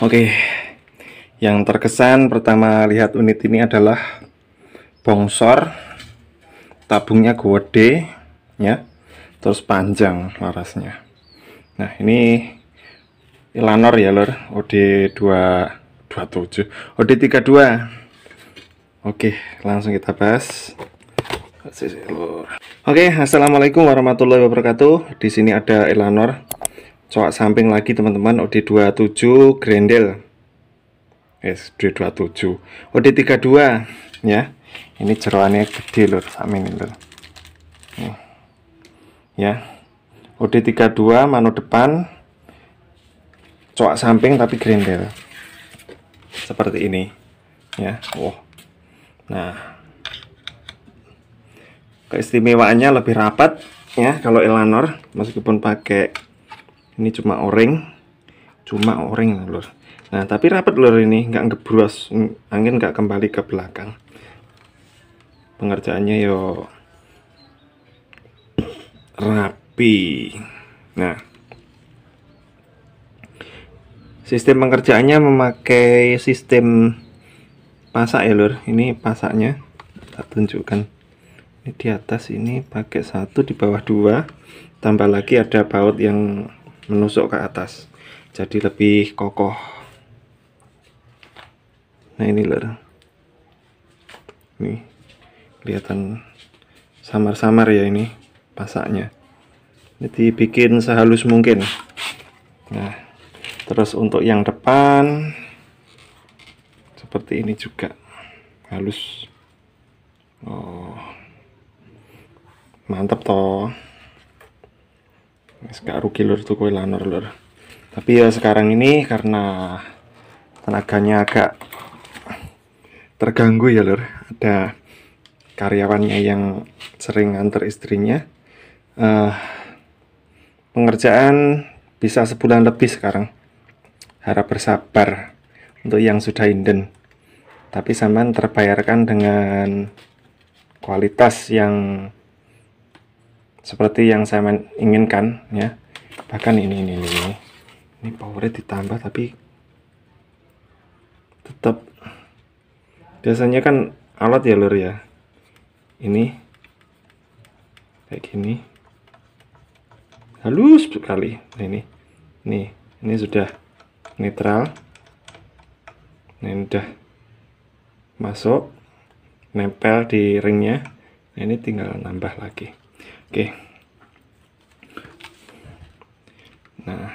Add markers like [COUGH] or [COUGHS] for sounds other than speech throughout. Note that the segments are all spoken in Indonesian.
Oke, yang terkesan pertama lihat unit ini adalah bongsor, tabungnya gede, ya, terus panjang larasnya. Nah ini Elanor ya lor, OD227, OD32. Oke, langsung kita bahas. Oke, assalamualaikum warahmatullahi wabarakatuh. Di sini ada Elanor coak samping lagi teman-teman OD27 Grendel yes D27 OD32 ya ini jeroannya gede lur loh lor. ya OD32 mano depan coak samping tapi Grendel seperti ini ya wow oh. nah keistimewaannya lebih rapat ya kalau Elanor meskipun pakai ini cuma oreng cuma oreng lur nah tapi rapat lur ini nggak ngebruas angin nggak kembali ke belakang pengerjaannya yo rapi nah sistem pengerjaannya memakai sistem pasak ya lur ini pasaknya tak tunjukkan ini di atas ini pakai satu di bawah dua tambah lagi ada baut yang menusuk ke atas jadi lebih kokoh nah ini lho nih kelihatan samar-samar ya ini pasaknya jadi bikin sehalus mungkin nah terus untuk yang depan seperti ini juga halus oh mantap toh gak rugi lur tuh kue lur tapi ya sekarang ini karena tenaganya agak terganggu ya lur ada karyawannya yang sering nganter istrinya uh, pengerjaan bisa sebulan lebih sekarang harap bersabar untuk yang sudah inden tapi sampean terbayarkan dengan kualitas yang seperti yang saya inginkan ya bahkan ini ini ini ini powernya ditambah tapi tetap biasanya kan alat ya lur ya ini kayak gini halus sekali nah, ini nih ini sudah netral nah, ini udah masuk nempel di ringnya nah, ini tinggal nambah lagi Oke. Nah,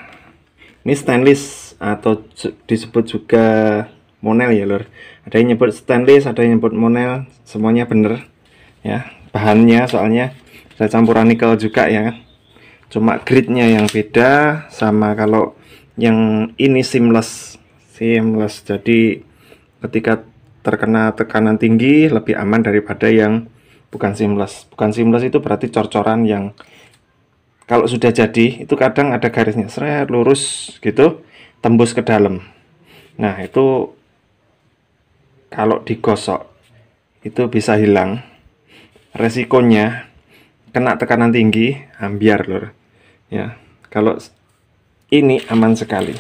ini stainless atau disebut juga monel ya, Lur. Ada yang nyebut stainless, ada yang nyebut monel, semuanya bener ya. Bahannya soalnya ada campuran nikel juga ya Cuma gridnya yang beda sama kalau yang ini seamless. Seamless jadi ketika terkena tekanan tinggi lebih aman daripada yang bukan seamless bukan seamless itu berarti cor-coran yang kalau sudah jadi itu kadang ada garisnya seret lurus gitu tembus ke dalam nah itu kalau digosok itu bisa hilang resikonya kena tekanan tinggi ambiar lur ya kalau ini aman sekali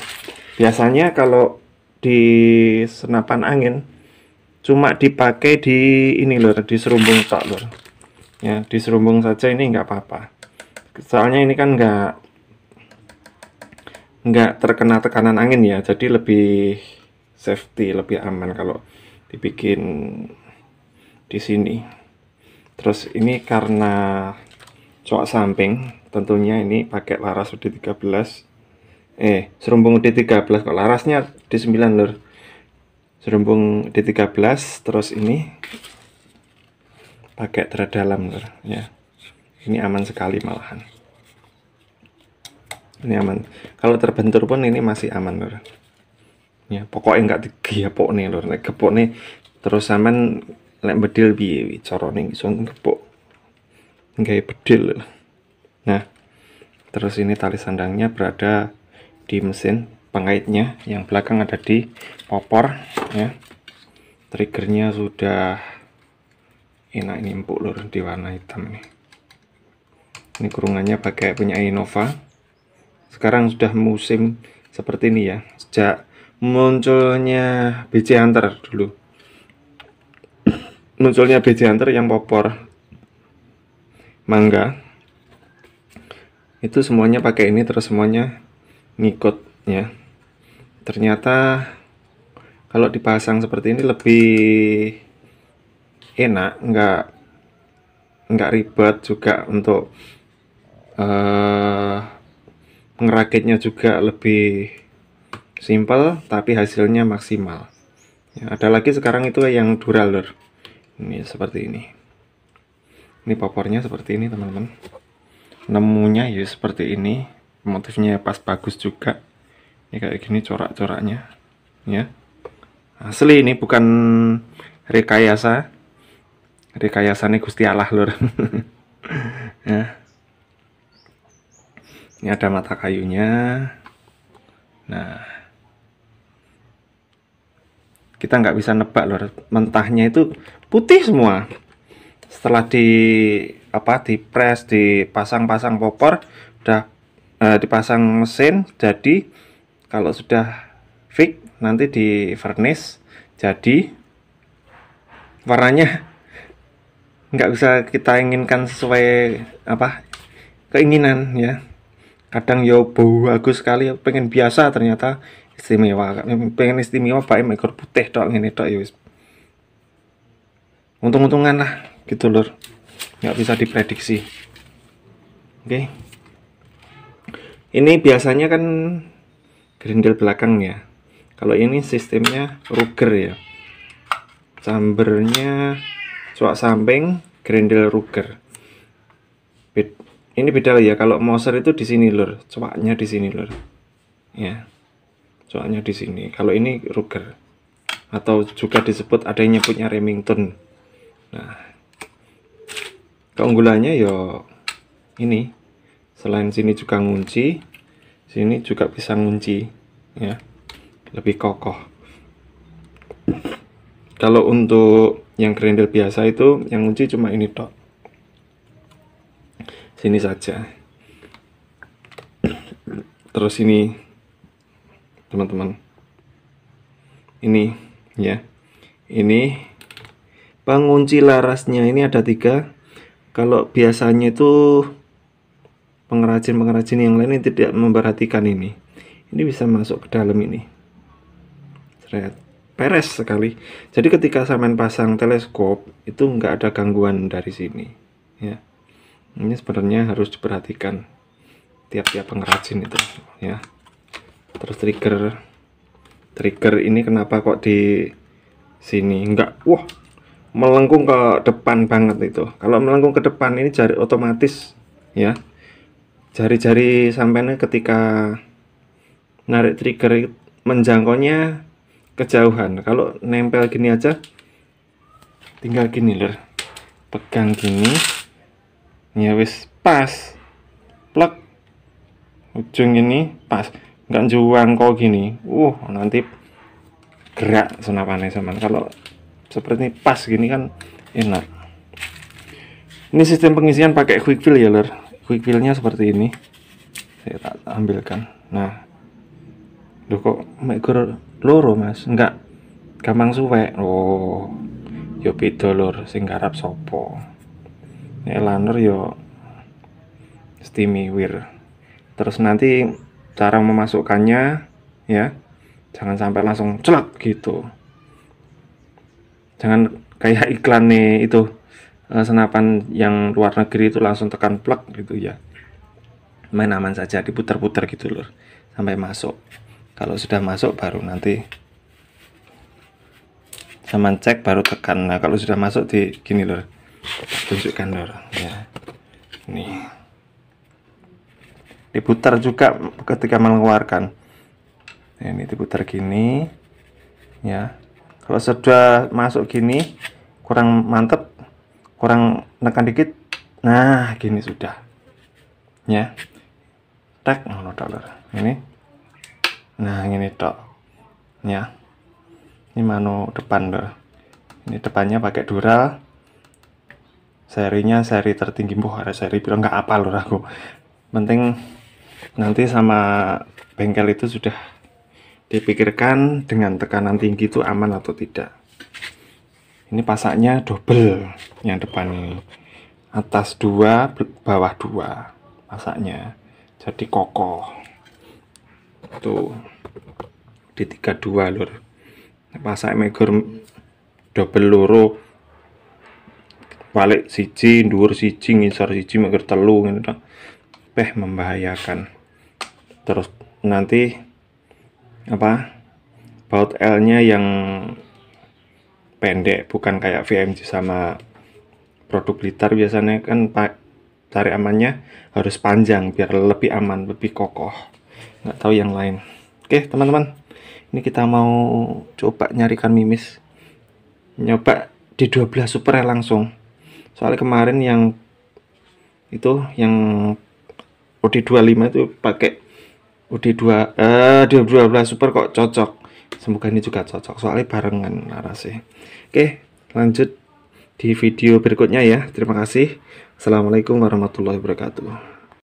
biasanya kalau di senapan angin cuma dipakai di ini lor di serumbung tok lur ya di serumbung saja ini nggak apa-apa soalnya ini kan nggak nggak terkena tekanan angin ya jadi lebih safety lebih aman kalau dibikin di sini terus ini karena cok samping tentunya ini pakai laras UD13 eh serumbung UD13 kok larasnya di 9 lor serumpung D13 terus ini pakai trad dalam ya ini aman sekali malahan ini aman kalau terbentur pun ini masih aman lor ya pokoknya nggak digepok nih lor nek gepok nih terus aman lek bedil bi carane so, gepok enggak bedil nah terus ini tali sandangnya berada di mesin pengaitnya yang belakang ada di popor ya triggernya sudah enak ini empuk lur di warna hitam ini ini kurungannya pakai punya Innova sekarang sudah musim seperti ini ya sejak munculnya BC Hunter dulu [COUGHS] munculnya BC Hunter yang popor mangga itu semuanya pakai ini terus semuanya ngikut ya ternyata kalau dipasang seperti ini lebih enak enggak nggak ribet juga untuk uh, eh, ngerakitnya juga lebih simpel, tapi hasilnya maksimal ya, ada lagi sekarang itu yang duralur ini seperti ini ini popornya seperti ini teman-teman nemunya ya seperti ini motifnya pas bagus juga ini kayak gini corak-coraknya ya asli ini bukan rekayasa rekayasannya Gusti Allah lor [LAUGHS] ya ini ada mata kayunya nah kita nggak bisa nebak lor mentahnya itu putih semua setelah di apa di press dipasang-pasang popor udah eh, dipasang mesin jadi kalau sudah fix nanti di vernis jadi warnanya nggak bisa kita inginkan sesuai apa keinginan ya kadang yo bau bagus sekali pengen biasa ternyata istimewa pengen istimewa pakai ekor putih dok ini dok yo untung-untungan lah gitu lor nggak bisa diprediksi oke okay. ini biasanya kan grindel belakangnya kalau ini sistemnya ruger ya chambernya cuak samping grindel ruger ini beda ya kalau moser itu di sini lur cuaknya di sini lur ya cuaknya di sini kalau ini ruger atau juga disebut ada yang nyebutnya Remington nah keunggulannya yo ya ini selain sini juga ngunci sini juga bisa ngunci ya lebih kokoh kalau untuk yang kerendel biasa itu yang ngunci cuma ini tok sini saja terus ini teman-teman ini ya ini pengunci larasnya ini ada tiga kalau biasanya itu pengrajin-pengrajin yang lain ini tidak memperhatikan ini ini bisa masuk ke dalam ini seret peres sekali jadi ketika samen pasang teleskop itu nggak ada gangguan dari sini ya ini sebenarnya harus diperhatikan tiap-tiap pengrajin itu ya terus trigger trigger ini kenapa kok di sini enggak wah melengkung ke depan banget itu kalau melengkung ke depan ini jari otomatis ya jari-jari sampainya ketika narik trigger menjangkonya kejauhan kalau nempel gini aja tinggal gini lir pegang gini ya wis pas plek ujung ini pas nggak juang kok gini uh nanti gerak senapannya sama kalau seperti ini pas gini kan enak ini sistem pengisian pakai quick fill ya lur quick fill-nya seperti ini saya tak ambilkan. nah Loh kok megur loro mas enggak gampang suwek oh yo beda lur sing garap sopo nek laner yo steamy wir terus nanti cara memasukkannya ya jangan sampai langsung celak gitu jangan kayak iklan nih itu Eh, senapan yang luar negeri itu langsung tekan plug gitu ya main aman saja diputar-putar gitu lur sampai masuk kalau sudah masuk baru nanti sama cek baru tekan nah kalau sudah masuk di gini lur tunjukkan lur ya nih diputar juga ketika mengeluarkan nah, ini diputar gini ya kalau sudah masuk gini kurang mantep kurang tekan dikit nah gini sudah ya tek ngono tok ini nah ini tok ya ini mano depan loh. ini depannya pakai dural serinya seri tertinggi buh ada seri bilang nggak apa loh aku penting nanti sama bengkel itu sudah dipikirkan dengan tekanan tinggi itu aman atau tidak ini pasaknya double yang depan ini atas dua bawah dua pasaknya jadi kokoh tuh di tiga dua lur pasak megur double loro balik siji dua siji ngisor siji megur telu ngono peh membahayakan terus nanti apa baut L nya yang pendek bukan kayak VMC sama produk Blitar biasanya kan pak tarik amannya harus panjang biar lebih aman lebih kokoh nggak tahu yang lain oke teman-teman ini kita mau coba nyarikan mimis nyoba di 12 super langsung soalnya kemarin yang itu yang UD25 itu pakai UD2 eh 12 super kok cocok semoga ini juga cocok soalnya barengan narasi oke lanjut di video berikutnya ya terima kasih assalamualaikum warahmatullahi wabarakatuh